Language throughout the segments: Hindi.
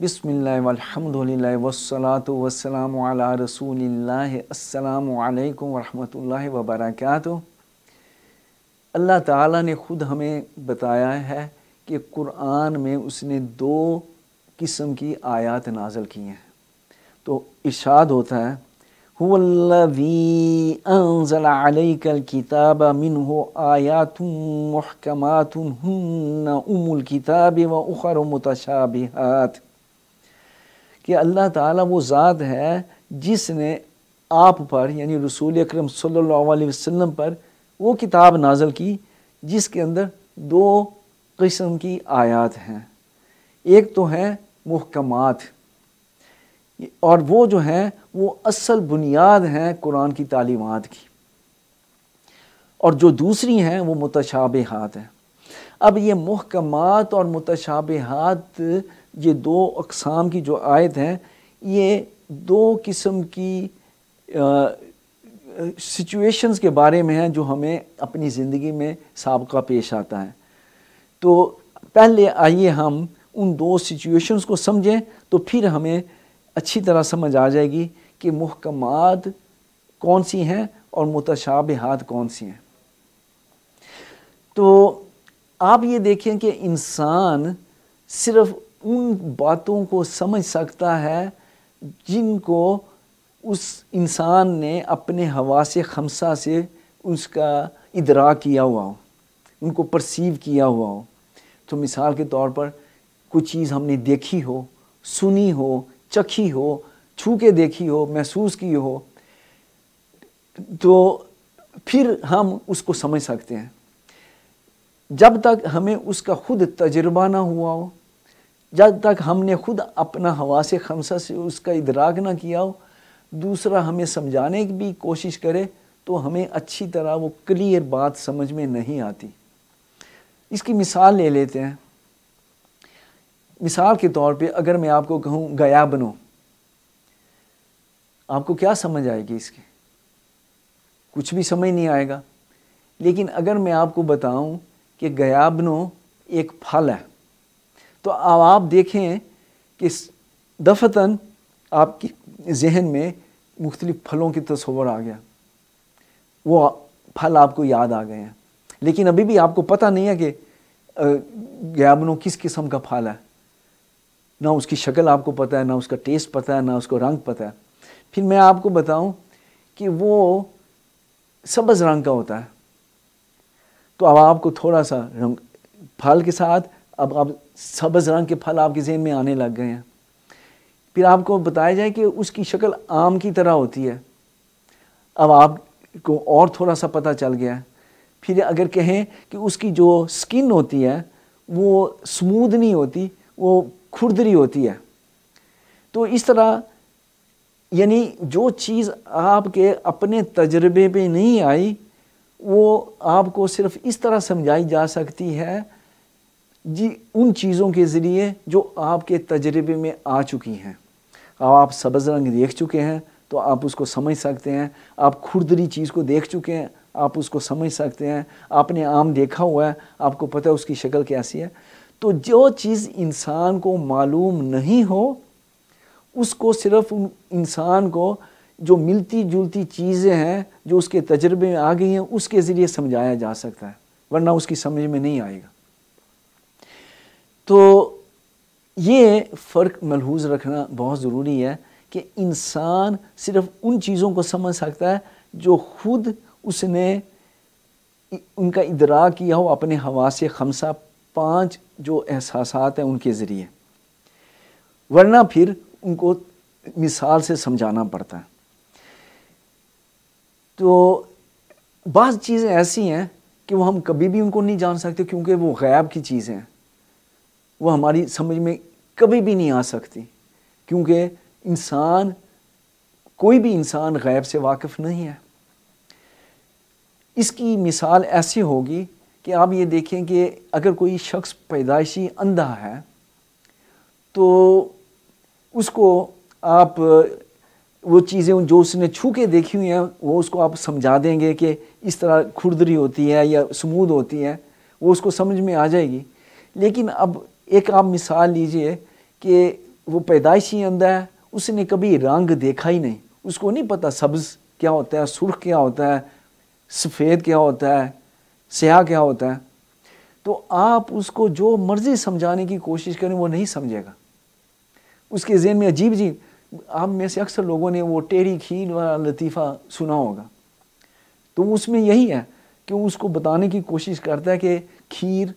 बिसमिल्ल वसलात वसलाम रसूल अल्लाम वरहमतुल्लाहि वबरक अल्लाह ताला ने ख़ुद हमें बताया है कि कुरान में उसने दो किस्म की आयत नाजल की हैं तो इशाद होता है किताब मिन हो आया तुम महकमा तुम उमुल किताब व उखर मतशाबिहात कि अल्लाह ताला वो ज़ात है जिसने आप पर यानी रसूल अक्रम सम अलैहि वसल्लम पर वो किताब नाजल की जिसके अंदर दो किस्म की आयात हैं एक तो हैं महकमात और वो जो हैं वो असल बुनियाद हैं कुरान की तालीमत की और जो दूसरी हैं वो हाथ हैं अब ये महकमात और हाथ ये दो अकसाम की जो आयत हैं ये दो किस्म की सिचुएशंस के बारे में हैं जो हमें अपनी ज़िंदगी में सबका पेश आता है तो पहले आइए हम उन दो सिचुएशंस को समझें तो फिर हमें अच्छी तरह समझ आ जाएगी कि महकमात कौन सी हैं और मुतशाबहत कौन सी हैं तो आप ये देखें कि इंसान सिर्फ उन बातों को समझ सकता है जिनको उस इंसान ने अपने हवा से खमसा से उसका इदरा किया हुआ हो उनको परसीव किया हुआ हो तो मिसाल के तौर पर कुछ चीज़ हमने देखी हो सुनी हो चखी हो छू के देखी हो महसूस की हो तो फिर हम उसको समझ सकते हैं जब तक हमें उसका खुद तजर्बा ना हुआ हो जब तक हमने खुद अपना हवा से खमसा से उसका इधराक ना किया हो दूसरा हमें समझाने की भी कोशिश करे तो हमें अच्छी तरह वो क्लियर बात समझ में नहीं आती इसकी मिसाल ले लेते हैं मिसाल के तौर पे अगर मैं आपको कहूँ गया बनो आपको क्या समझ आएगी इसकी कुछ भी समझ नहीं आएगा लेकिन अगर मैं आपको बताऊं कि गया बनो एक फल है तो अब आप देखें कि दफ़तन आपकी जहन में मुख्तलिफ़ फलों की तस्वर आ गया वो फल आपको याद आ गए हैं लेकिन अभी भी आपको पता नहीं है कि गयाबनों किस किस्म का फल है ना उसकी शक्ल आपको पता है ना उसका टेस्ट पता है ना उसको रंग पता है फिर मैं आपको बताऊं कि वो सब्ज़ रंग का होता है तो अब आपको थोड़ा सा रंग फल के साथ अब आप सब्ज रंग के फल आपके जहन में आने लग गए हैं फिर आपको बताया जाए कि उसकी शक्ल आम की तरह होती है अब आपको और थोड़ा सा पता चल गया है फिर अगर कहें कि उसकी जो स्किन होती है वो स्मूद नहीं होती वो खुरदरी होती है तो इस तरह यानी जो चीज़ आपके अपने तजर्बे पे नहीं आई वो आपको सिर्फ इस तरह समझाई जा सकती है जी उन चीज़ों के ज़रिए जो आपके तजर्बे में आ चुकी हैं अब आप सब्ज़ रंग देख चुके हैं तो आप उसको समझ सकते हैं आप खुरदरी चीज़ को देख चुके हैं आप उसको समझ सकते हैं आपने आम देखा हुआ है आपको पता है उसकी शक्ल कैसी है तो जो चीज़ इंसान को मालूम नहीं हो उसको सिर्फ उन इंसान को जो मिलती जुलती चीज़ें हैं जो उसके तजर्बे में आ गई हैं उसके ज़रिए समझाया जा सकता है वरना उसकी समझ में नहीं आएगा तो ये फ़र्क मलहूज रखना बहुत ज़रूरी है कि इंसान सिर्फ उन चीज़ों को समझ सकता है जो खुद उसने उनका इदरा किया हो अपने हवा से खमसा पाँच जो एहसास हैं उनके ज़रिए वरना फिर उनको मिसाल से समझाना पड़ता है तो बाज़ चीज़ें ऐसी हैं कि वो हम कभी भी उनको नहीं जान सकते क्योंकि वो गैब की चीज़ें हैं वह हमारी समझ में कभी भी नहीं आ सकती क्योंकि इंसान कोई भी इंसान गैब से वाकिफ़ नहीं है इसकी मिसाल ऐसी होगी कि आप ये देखें कि अगर कोई शख्स पैदाइशी अंधा है तो उसको आप वो चीज़ें जो उसने छू के देखी हुई हैं वो उसको आप समझा देंगे कि इस तरह खुरदरी होती है या स्मूद होती है वो उसको समझ में आ जाएगी लेकिन अब एक आप मिसाल लीजिए कि वो पैदाइशी अंधा है उसने कभी रंग देखा ही नहीं उसको नहीं पता सब्ज़ क्या होता है सुर्ख क्या होता है सफ़ेद क्या होता है स्याह क्या होता है तो आप उसको जो मर्ज़ी समझाने की कोशिश करें वो नहीं समझेगा उसके जेन में अजीब जी आप में से अक्सर लोगों ने वो टेरी खीर वाला लतीफ़ा सुना होगा तो उसमें यही है कि उसको बताने की कोशिश करता है कि खीर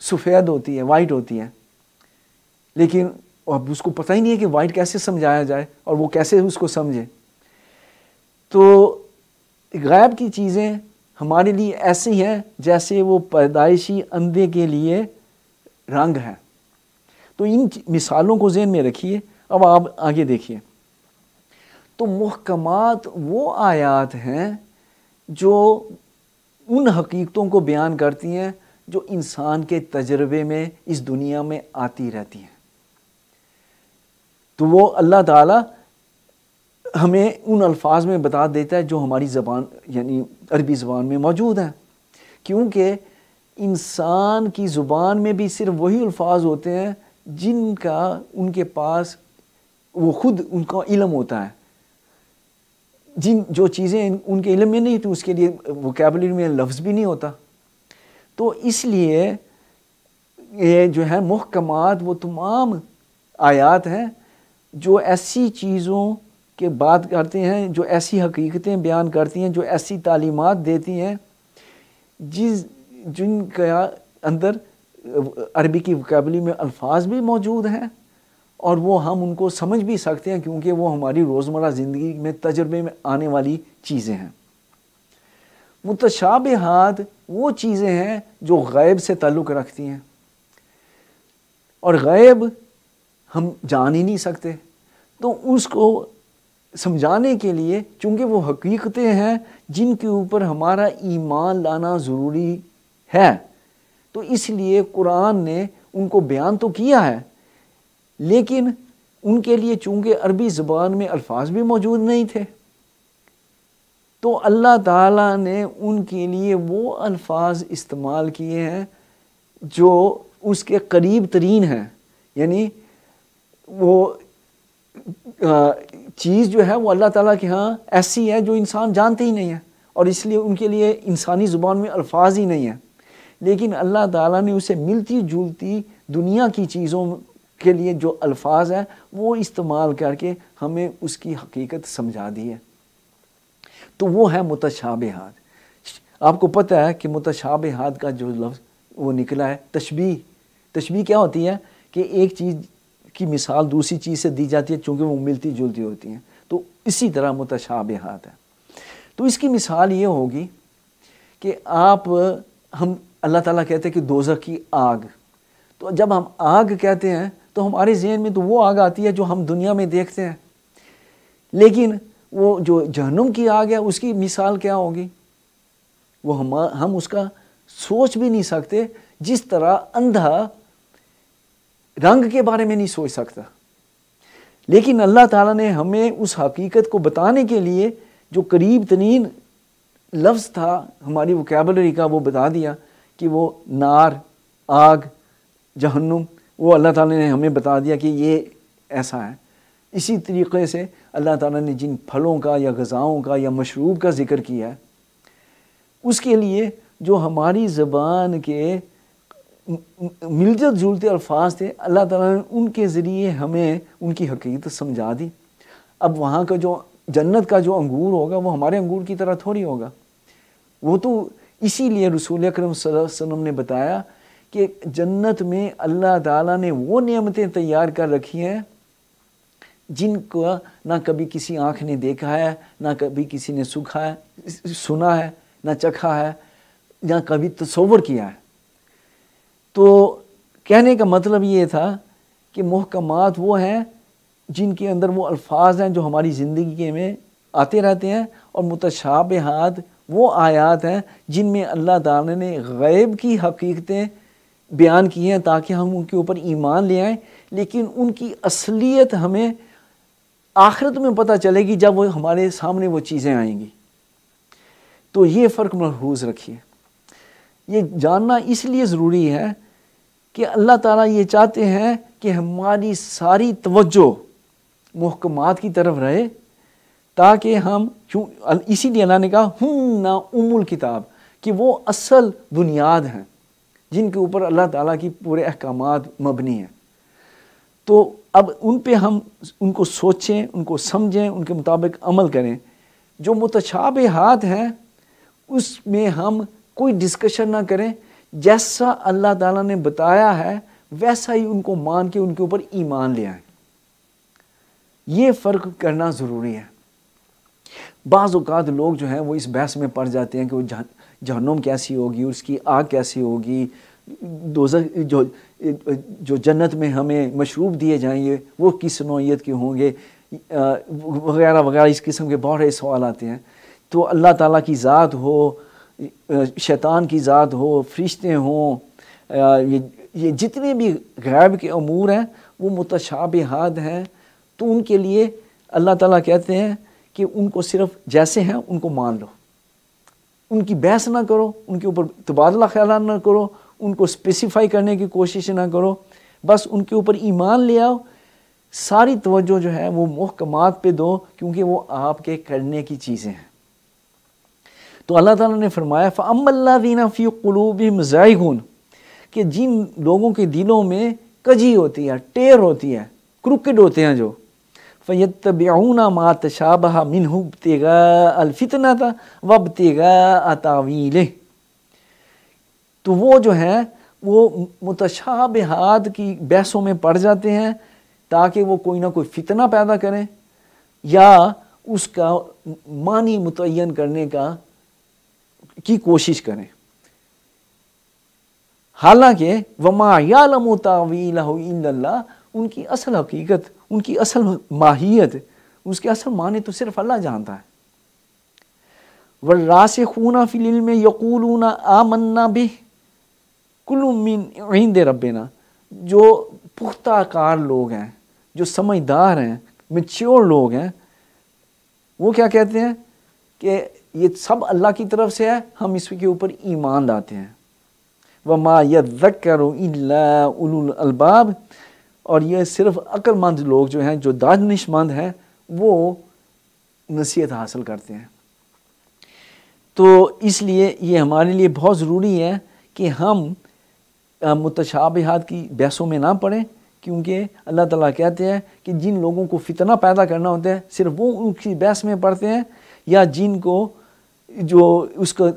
सफ़ेद होती है वाइट होती है लेकिन अब उसको पता ही नहीं है कि वाइट कैसे समझाया जाए और वो कैसे उसको समझे तो गैब की चीज़ें हमारे लिए ऐसी हैं जैसे वो पैदाइशी अंधे के लिए रंग है तो इन मिसालों को जेन में रखिए अब आप आगे देखिए तो महकमात वो आयात हैं जो उन हकीकतों को बयान करती हैं जो इंसान के तजर्बे में इस दुनिया में आती रहती है तो वो अल्लाह ताला हमें उन अल्फाज में बता देता है जो हमारी ज़बान यानी अरबी ज़बान में मौजूद है क्योंकि इंसान की ज़ुबान में भी सिर्फ वही अल्फाज होते हैं जिनका उनके पास वो खुद उनका इलम होता है जिन जो चीज़ें उनके इलम में नहीं थी उसके लिए वो कैबलिन में लफ्ज़ भी नहीं होता तो इसलिए ये जो है महकमात वो तमाम आयात हैं जो ऐसी चीज़ों के बात करते हैं जो ऐसी हकीकतें बयान करती हैं जो ऐसी तालीमत देती हैं जिस जिनका अंदर अरबी की वकबली में अल्फाज भी मौजूद हैं और वो हम उनको समझ भी सकते हैं क्योंकि वो हमारी रोज़मर ज़िंदगी में तजर्बे में आने वाली चीज़ें हैं मुतशाबहत वो चीज़ें हैं जो गैब से ताल्लुक़ रखती हैं और गैब हम जान ही नहीं सकते तो उसको समझाने के लिए चूँकि वो हकीकतें हैं जिनके ऊपर हमारा ईमान लाना ज़रूरी है तो इसलिए कुरान ने उनको बयान तो किया है लेकिन उनके लिए चूँकि अरबी ज़बान में अल्फाज भी मौजूद नहीं थे तो अल्लाह ताला ने उनके लिए वो अल्फाज इस्तेमाल किए हैं जो उसके करीब तरीन हैं यानी वो चीज़ जो है वो अल्लाह ताला के यहाँ ऐसी है जो इंसान जानते ही नहीं है और इसलिए उनके लिए इंसानी ज़ुबान में अल्फाज ही नहीं है लेकिन अल्लाह ताला ने उसे मिलती जुलती दुनिया की चीज़ों के लिए जो अल्फाज हैं वो इस्तेमाल करके हमें उसकी हकीकत समझा दी है तो वो है हाथ आपको पता है कि मुतशाबहात का जो लफ्ज़ वो निकला है तशबी तशबी क्या होती है कि एक चीज़ की मिसाल दूसरी चीज़ से दी जाती है चूँकि वो मिलती जुलती होती हैं तो इसी तरह हाथ है तो इसकी मिसाल ये होगी कि आप हम अल्लाह ताला कहते हैं कि दोजा की आग तो जब हम आग कहते हैं तो हमारे जहन में तो वो आग आती है जो हम दुनिया में देखते हैं लेकिन वो जो जहनुम की आग है उसकी मिसाल क्या होगी वो हम हम उसका सोच भी नहीं सकते जिस तरह अंधा रंग के बारे में नहीं सोच सकता लेकिन अल्लाह ताला ने हमें उस हकीकत को बताने के लिए जो करीब तरीन लफ्ज़ था हमारी वोकेबलरी का वो बता दिया कि वो नार आग जहन्नुम वो अल्लाह ताला ने हमें बता दिया कि ये ऐसा है इसी तरीके से अल्लाह ताला ने जिन फलों का या गज़ाओं का या मशरूब का ज़िक्र किया है उसके लिए जो हमारी ज़बान के मिलते जुलते अल्फाज थे अल्लाह ताला ने उनके ज़रिए हमें उनकी हकीकत समझा दी अब वहाँ का जो जन्नत का जो अंगूर होगा वो हमारे अंगूर की तरह थोड़ी होगा वो तो इसीलिए रसूल अक्रम वसम ने बताया कि जन्नत में अल्लाह ताला ने वो नियमतें तैयार कर रखी हैं जिनको ना कभी किसी आँख ने देखा है ना कभी किसी ने सुखा है सुना है ना चखा है ना कभी तस्वर किया है तो कहने का मतलब ये था कि महकमात वो हैं जिनके अंदर वो अल्फाज हैं जो हमारी ज़िंदगी के में आते रहते हैं और हाथ वो आयात हैं जिनमें अल्लाह ताला ने गैब की हकीकतें बयान की हैं ताकि हम उनके ऊपर ईमान ले आएँ लेकिन उनकी असलियत हमें आखिरत में पता चलेगी जब वो हमारे सामने वो चीज़ें आएंगी तो ये फ़र्क महफूज रखिए ये जानना इसलिए ज़रूरी है कि अल्लाह ताला ये चाहते हैं कि हमारी सारी तवज्जो महकमात की तरफ रहे ताकि हम क्यों इसीलिए अल्लाह ने कहा हम ना उमुल किताब कि वो असल बुनियाद हैं जिनके ऊपर अल्लाह ताला की पूरे अहकाम मबनी हैं तो अब उन पे हम उनको सोचें उनको समझें उनके मुताबिक अमल करें जो मुतशाब हाथ हैं उसमें हम कोई डिस्कशन ना करें जैसा अल्लाह ताला ने बताया है वैसा ही उनको मान के उनके ऊपर ईमान ले आए ये फ़र्क करना ज़रूरी है बाज़ात लोग जो हैं वो इस बहस में पड़ जाते हैं कि वो जह कैसी होगी उसकी आग कैसी होगी दोज़ जो जो जन्नत में हमें मशरूब दिए जाएंगे वो किस नोयत के होंगे वगैरह वगैरह इस किस्म के बहुत सवाल आते हैं तो अल्लाह ताला की ज़ात हो शैतान की ज़ात हो फरिश्ते हों ये ये जितने भी गैब के अमूर हैं वो हाद हैं तो उनके लिए अल्लाह ताला कहते हैं कि उनको सिर्फ जैसे हैं उनको मान लो उनकी बहस ना करो उनके ऊपर तबादला ख्याल ना करो उनको स्पेसिफाई करने की कोशिश ना करो बस उनके ऊपर ईमान ले आओ सारी तवज्जो जो है वो महकमात पे दो क्योंकि वो आपके करने की चीज़ें हैं तो अल्लाह ताला ने फरमाया फ़मल्लादीना फ़ी क़लूब मज़ाइगून कि जिन लोगों के दिलों में कजी होती है टेर होती है क्रुकड होते हैं जो मात मातशाबा मिनहुब तेगा अलफितना था वब तेगा अतावीले तो वो जो हैं वो मुतशाबहात की बहसों में पड़ जाते हैं ताकि वो कोई ना कोई फितना पैदा करें या उसका मानी मुतन करने का की कोशिश करें हालांकि वमायालम तावील उनकी असल हकीकत उनकी असल माहियत उसके असल माने तो सिर्फ अल्लाह जानता है वल खूना फिल में यकूलूना आमन्ना भी कुलुमिन ईंद ना जो पुख्ताकार लोग हैं जो समझदार हैं मिच्योर लोग हैं वो क्या कहते हैं कि ये सब अल्लाह की तरफ से है हम इसके ऊपर ईमान लाते हैं व माँ यकर अलबाब और ये सिर्फ अक्लमंद लोग जो हैं जो दानिशमंद हैं वो नसीहत हासिल करते हैं तो इसलिए ये हमारे लिए बहुत ज़रूरी है कि हम मुतशाबिहात की बहसों में ना पड़ें क्योंकि अल्लाह ताला कहते हैं कि जिन लोगों को फितना पैदा करना होता है सिर्फ वो उनकी बहस में पढ़ते हैं या जिनको जो उसको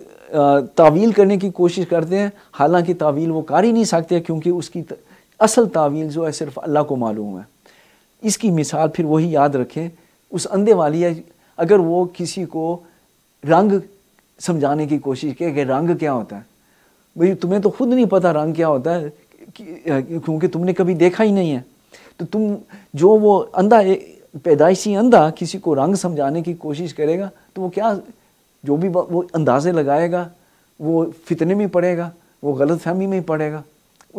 तावील करने की कोशिश करते हैं हालांकि तावील वो कर ही नहीं सकते क्योंकि उसकी त, असल तावील जो है सिर्फ अल्लाह को मालूम है इसकी मिसाल फिर वही याद रखें उस अंधे वाली है अगर वो किसी को रंग समझाने की कोशिश करे कि रंग क्या होता है भाई तुम्हें तो खुद नहीं पता रंग क्या होता है क्योंकि तुमने कभी देखा ही नहीं है तो तुम जो वो अंधा पैदाइशी अंधा किसी को रंग समझाने की कोशिश करेगा तो वो क्या जो भी वो अंदाजे लगाएगा वो फितने में पड़ेगा वो गलत फहमी में पड़ेगा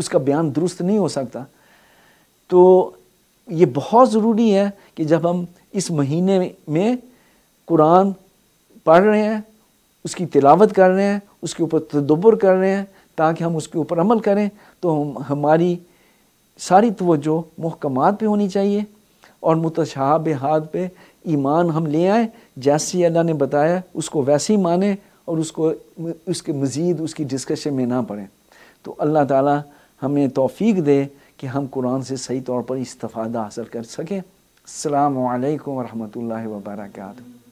उसका बयान दुरुस्त नहीं हो सकता तो ये बहुत ज़रूरी है कि जब हम इस महीने में कुरान पढ़ रहे हैं उसकी तिलावत कर रहे हैं उसके ऊपर तदब्बर कर रहे हैं ताकि हम उसके ऊपर अमल करें तो हम हमारी सारी तवज्जो महकमात पे होनी चाहिए और हाथ पे ईमान हम ले आए जैसे अल्लाह ने बताया उसको वैसे ही माने और उसको उसके मज़ीद उसकी डिस्कशन में ना पड़ें तो अल्लाह ताला हमें तोफ़ी दे कि हम कुरान से सही तौर पर इस्तादा हासिल कर सकें अल्लाम वरहमल वर्का